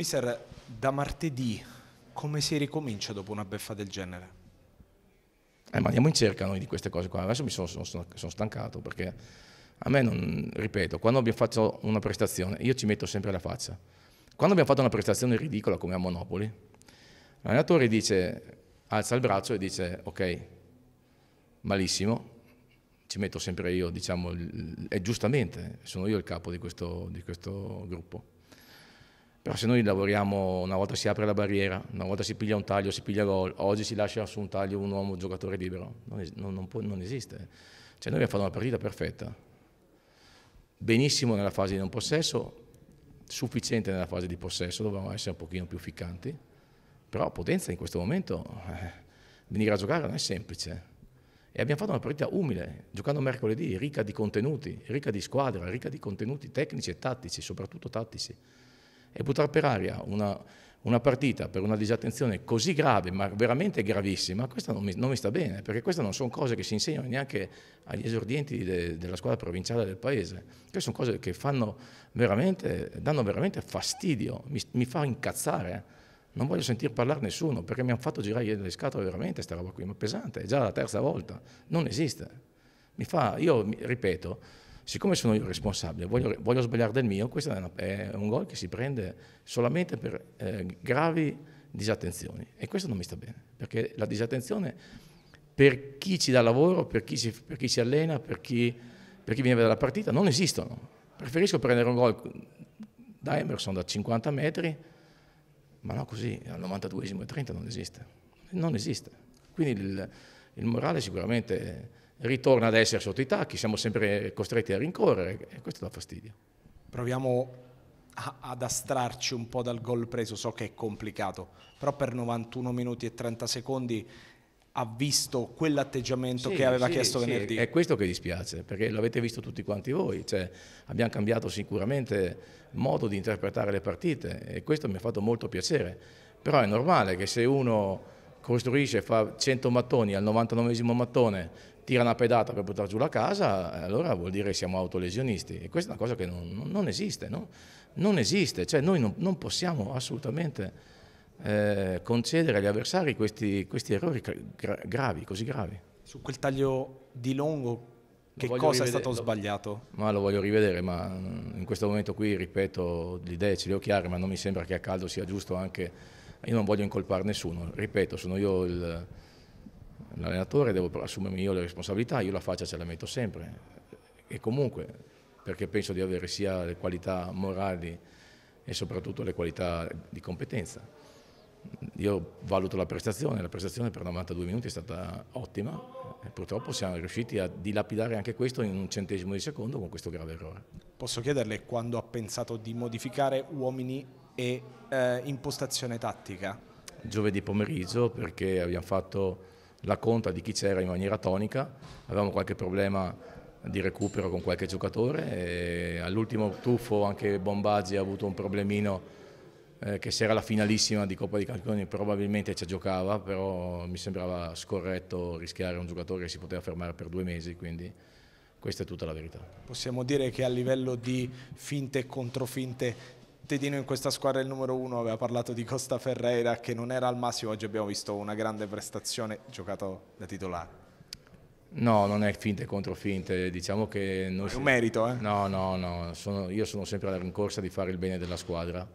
Mister, da martedì come si ricomincia dopo una beffa del genere? Eh, ma andiamo in cerca noi di queste cose qua. Adesso mi sono, sono, sono stancato perché a me non, ripeto, quando abbiamo fatto una prestazione, io ci metto sempre la faccia. Quando abbiamo fatto una prestazione ridicola come a Monopoli, l'allenatore dice, alza il braccio e dice, ok, malissimo, ci metto sempre io, diciamo, e giustamente sono io il capo di questo, di questo gruppo. Però se noi lavoriamo, una volta si apre la barriera, una volta si piglia un taglio, si piglia gol, oggi si lascia su un taglio un uomo, giocatore libero, non, es non, non, può, non esiste. Cioè noi abbiamo fatto una partita perfetta, benissimo nella fase di non possesso, sufficiente nella fase di possesso, dovevamo essere un pochino più ficcanti, però potenza in questo momento, eh, venire a giocare non è semplice. E abbiamo fatto una partita umile, giocando mercoledì, ricca di contenuti, ricca di squadra, ricca di contenuti tecnici e tattici, soprattutto tattici e buttare per aria una, una partita per una disattenzione così grave, ma veramente gravissima, questa non mi, non mi, sta bene, perché queste non sono cose che si insegnano neanche agli esordienti de, della squadra provinciale del paese. Queste sono cose che fanno veramente, danno veramente fastidio, mi, mi, fa incazzare. Non voglio sentire parlare nessuno, perché mi hanno fatto girare le scatole veramente questa roba qui, ma pesante, è già la terza volta, non esiste. Mi fa, io ripeto, siccome sono io il responsabile, voglio, voglio sbagliare del mio, questo è, una, è, un gol che si prende solamente per eh, gravi disattenzioni e questo non mi sta bene, perché la disattenzione per chi ci dà lavoro, per chi, ci, per chi si, allena, per chi, per chi viene a vedere la partita, non esistono. Preferisco prendere un gol da Emerson da 50 metri, ma no così, al 92 e 30 non esiste. Non esiste. Quindi il, il morale sicuramente ritorna ad essere sotto i tacchi, siamo sempre costretti a rincorrere e questo dà fastidio. Proviamo a, ad astrarci un po' dal gol preso, so che è complicato, però per 91 minuti e 30 secondi ha visto quell'atteggiamento sì, che aveva sì, chiesto sì, venerdì. È questo che dispiace, perché l'avete visto tutti quanti voi, cioè, abbiamo cambiato sicuramente modo di interpretare le partite e questo mi ha fatto molto piacere, però è normale che se uno costruisce, fa 100 mattoni al 99 mattone, tira una pedata per buttare giù la casa, eh, allora vuol dire che siamo autolesionisti e questa è una cosa che non, non esiste, no? non esiste, cioè noi non, non possiamo assolutamente eh, concedere agli avversari questi, questi errori gra gravi, così gravi. Su quel taglio di longo, che cosa è stato sbagliato? Ma lo voglio rivedere, ma mm, in questo momento qui, ripeto, le idee ce le ho chiare, ma non mi sembra che a caldo sia giusto anche... Io non voglio incolpare nessuno, ripeto, sono io il l'allenatore, devo assumermi io le responsabilità, io la faccia ce la metto sempre e comunque perché penso di avere sia le qualità morali e soprattutto le qualità di competenza. Io valuto la prestazione, la prestazione per 92 minuti è stata ottima, purtroppo siamo riusciti a dilapidare anche questo in un centesimo di secondo con questo grave errore. Posso chiederle quando ha pensato di modificare uomini e eh, impostazione tattica? Giovedì pomeriggio perché abbiamo fatto la conta di chi c'era in maniera tonica, avevamo qualche problema di recupero con qualche giocatore all'ultimo tuffo anche Bombaggi ha avuto un problemino eh, che se era la finalissima di Coppa di Campioni probabilmente ci giocava, però mi sembrava scorretto rischiare un giocatore che si poteva fermare per due mesi, quindi questa è tutta la verità. Possiamo dire che a livello di finte e controfinte Tedino in questa squadra è il numero uno, aveva parlato di Costa Ferreira che non era al massimo, oggi abbiamo visto una grande prestazione giocato da titolare. No, non è finte contro finte, diciamo che... Noi... È un merito, eh? No, no, no, sono, io sono sempre alla rincorsa di fare il bene della squadra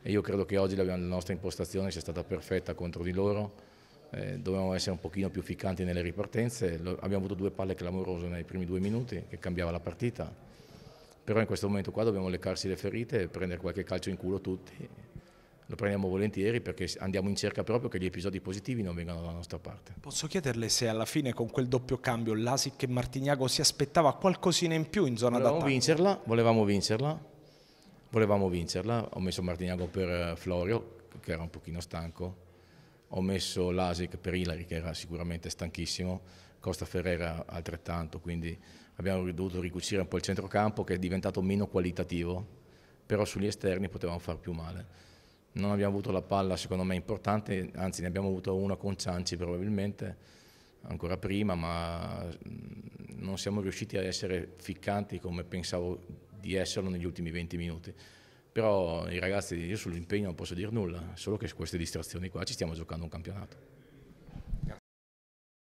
e io credo che oggi la, nostra impostazione sia stata perfetta contro di loro, eh, dovevamo essere un pochino più ficcanti nelle ripartenze, abbiamo avuto due palle clamorose nei primi due minuti che cambiava la partita però in questo momento qua dobbiamo leccarsi le ferite e prendere qualche calcio in culo tutti. Lo prendiamo volentieri perché andiamo in cerca proprio che gli episodi positivi non vengano dalla nostra parte. Posso chiederle se alla fine con quel doppio cambio l'Asic e Martignago si aspettava qualcosina in più in zona d'attacco? Volevamo vincerla, volevamo vincerla, volevamo vincerla. Ho messo Martignago per eh, Florio che era un pochino stanco, ho messo l'Asic per Ilari che era sicuramente stanchissimo Costa Ferrera altrettanto, quindi abbiamo dovuto ricucire un po' il centrocampo che è diventato meno qualitativo, però sugli esterni potevamo far più male. Non abbiamo avuto la palla secondo me importante, anzi ne abbiamo avuto una con Cianci probabilmente, ancora prima, ma mm, non siamo riusciti a essere ficcanti come pensavo di esserlo negli ultimi 20 minuti. Però i ragazzi, io sull'impegno non posso dire nulla, solo che su queste distrazioni qua ci stiamo giocando un campionato.